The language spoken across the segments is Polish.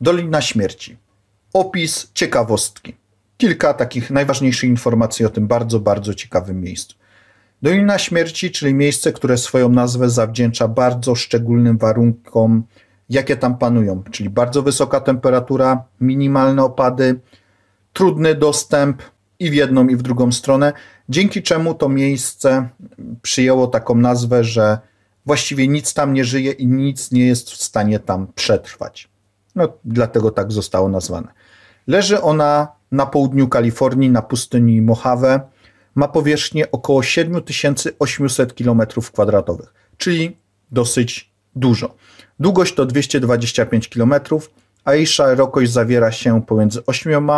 Dolina Śmierci. Opis ciekawostki. Kilka takich najważniejszych informacji o tym bardzo, bardzo ciekawym miejscu. Dolina Śmierci, czyli miejsce, które swoją nazwę zawdzięcza bardzo szczególnym warunkom, jakie tam panują, czyli bardzo wysoka temperatura, minimalne opady, trudny dostęp i w jedną, i w drugą stronę, dzięki czemu to miejsce przyjęło taką nazwę, że właściwie nic tam nie żyje i nic nie jest w stanie tam przetrwać. No, dlatego tak zostało nazwane. Leży ona na południu Kalifornii, na pustyni Mojave. Ma powierzchnię około 7800 km2, czyli dosyć dużo. Długość to 225 km, a jej szerokość zawiera się pomiędzy 8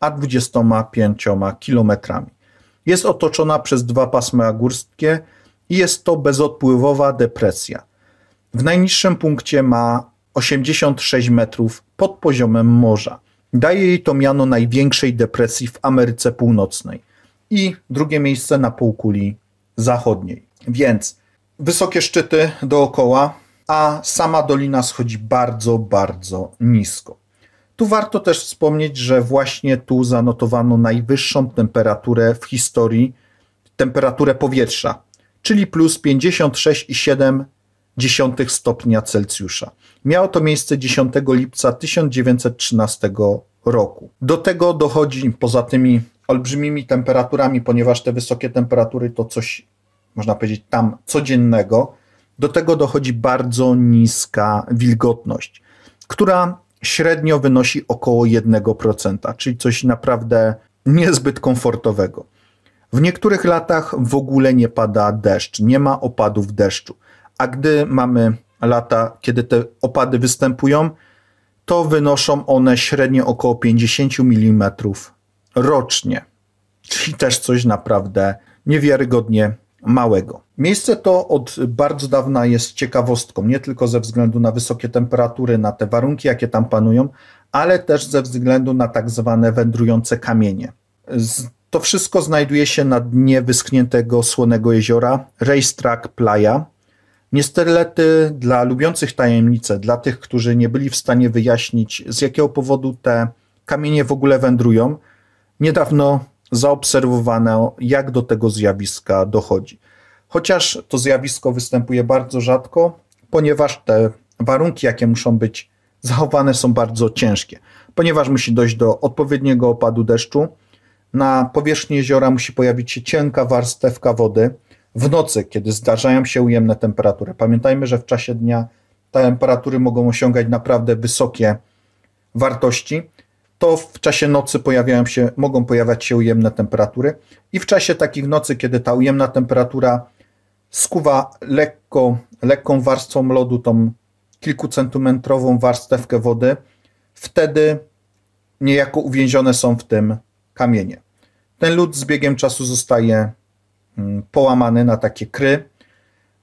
a 25 km. Jest otoczona przez dwa pasma górskie i jest to bezodpływowa depresja. W najniższym punkcie ma 86 metrów pod poziomem morza. Daje jej to miano największej depresji w Ameryce Północnej i drugie miejsce na półkuli zachodniej. Więc wysokie szczyty dookoła, a sama dolina schodzi bardzo, bardzo nisko. Tu warto też wspomnieć, że właśnie tu zanotowano najwyższą temperaturę w historii, temperaturę powietrza, czyli plus 56,7 Dziesiątych stopnia Celsjusza. Miało to miejsce 10 lipca 1913 roku. Do tego dochodzi poza tymi olbrzymimi temperaturami, ponieważ te wysokie temperatury to coś, można powiedzieć, tam codziennego. Do tego dochodzi bardzo niska wilgotność, która średnio wynosi około 1%, czyli coś naprawdę niezbyt komfortowego. W niektórych latach w ogóle nie pada deszcz, nie ma opadów deszczu a gdy mamy lata, kiedy te opady występują, to wynoszą one średnio około 50 mm rocznie. Czyli też coś naprawdę niewiarygodnie małego. Miejsce to od bardzo dawna jest ciekawostką, nie tylko ze względu na wysokie temperatury, na te warunki, jakie tam panują, ale też ze względu na tak zwane wędrujące kamienie. To wszystko znajduje się na dnie wyschniętego słonego jeziora Racetrack Playa, Niestety dla lubiących tajemnice, dla tych, którzy nie byli w stanie wyjaśnić, z jakiego powodu te kamienie w ogóle wędrują, niedawno zaobserwowano, jak do tego zjawiska dochodzi. Chociaż to zjawisko występuje bardzo rzadko, ponieważ te warunki, jakie muszą być zachowane, są bardzo ciężkie. Ponieważ musi dojść do odpowiedniego opadu deszczu, na powierzchni jeziora musi pojawić się cienka warstewka wody, w nocy, kiedy zdarzają się ujemne temperatury. Pamiętajmy, że w czasie dnia temperatury mogą osiągać naprawdę wysokie wartości, to w czasie nocy pojawiają się, mogą pojawiać się ujemne temperatury i w czasie takich nocy, kiedy ta ujemna temperatura skuwa lekko, lekką warstwą lodu, tą kilkucentymetrową warstewkę wody, wtedy niejako uwięzione są w tym kamienie. Ten lód z biegiem czasu zostaje Mm, połamane na takie kry,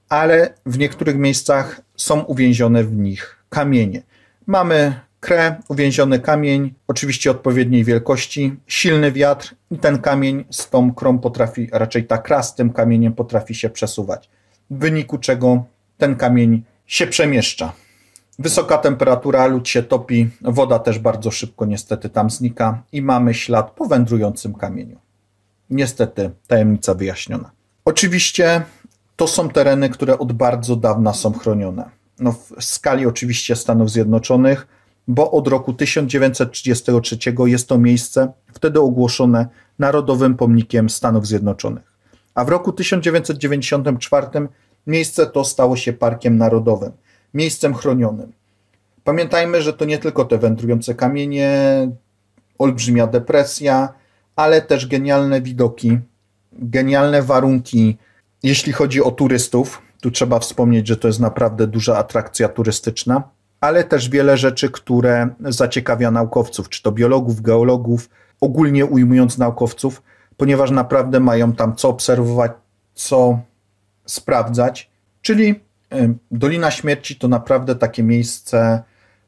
ale w niektórych miejscach są uwięzione w nich kamienie. Mamy krę, uwięziony kamień, oczywiście odpowiedniej wielkości, silny wiatr i ten kamień z tą krą potrafi, raczej ta kra z tym kamieniem potrafi się przesuwać, w wyniku czego ten kamień się przemieszcza. Wysoka temperatura, lód się topi, woda też bardzo szybko niestety tam znika i mamy ślad po wędrującym kamieniu. Niestety, tajemnica wyjaśniona. Oczywiście to są tereny, które od bardzo dawna są chronione. No w skali oczywiście Stanów Zjednoczonych, bo od roku 1933 jest to miejsce wtedy ogłoszone Narodowym Pomnikiem Stanów Zjednoczonych. A w roku 1994 miejsce to stało się Parkiem Narodowym, miejscem chronionym. Pamiętajmy, że to nie tylko te wędrujące kamienie, olbrzymia depresja, ale też genialne widoki, genialne warunki, jeśli chodzi o turystów. Tu trzeba wspomnieć, że to jest naprawdę duża atrakcja turystyczna, ale też wiele rzeczy, które zaciekawia naukowców, czy to biologów, geologów, ogólnie ujmując naukowców, ponieważ naprawdę mają tam co obserwować, co sprawdzać. Czyli Dolina Śmierci to naprawdę takie miejsce,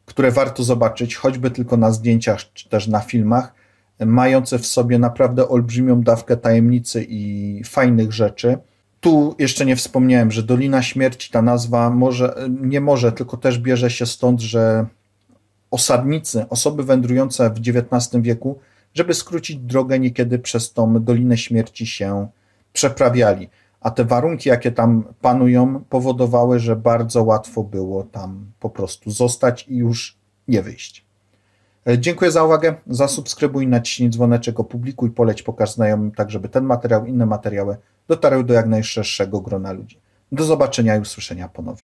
które warto zobaczyć, choćby tylko na zdjęciach czy też na filmach, mające w sobie naprawdę olbrzymią dawkę tajemnicy i fajnych rzeczy. Tu jeszcze nie wspomniałem, że Dolina Śmierci, ta nazwa może, nie może, tylko też bierze się stąd, że osadnicy, osoby wędrujące w XIX wieku, żeby skrócić drogę, niekiedy przez tą Dolinę Śmierci się przeprawiali. A te warunki, jakie tam panują, powodowały, że bardzo łatwo było tam po prostu zostać i już nie wyjść. E, dziękuję za uwagę. Zasubskrybuj, naciśnij dzwoneczek, opublikuj, poleć, pokaż znajomym, tak żeby ten materiał, inne materiały dotarły do jak najszerszego grona ludzi. Do zobaczenia i usłyszenia ponownie.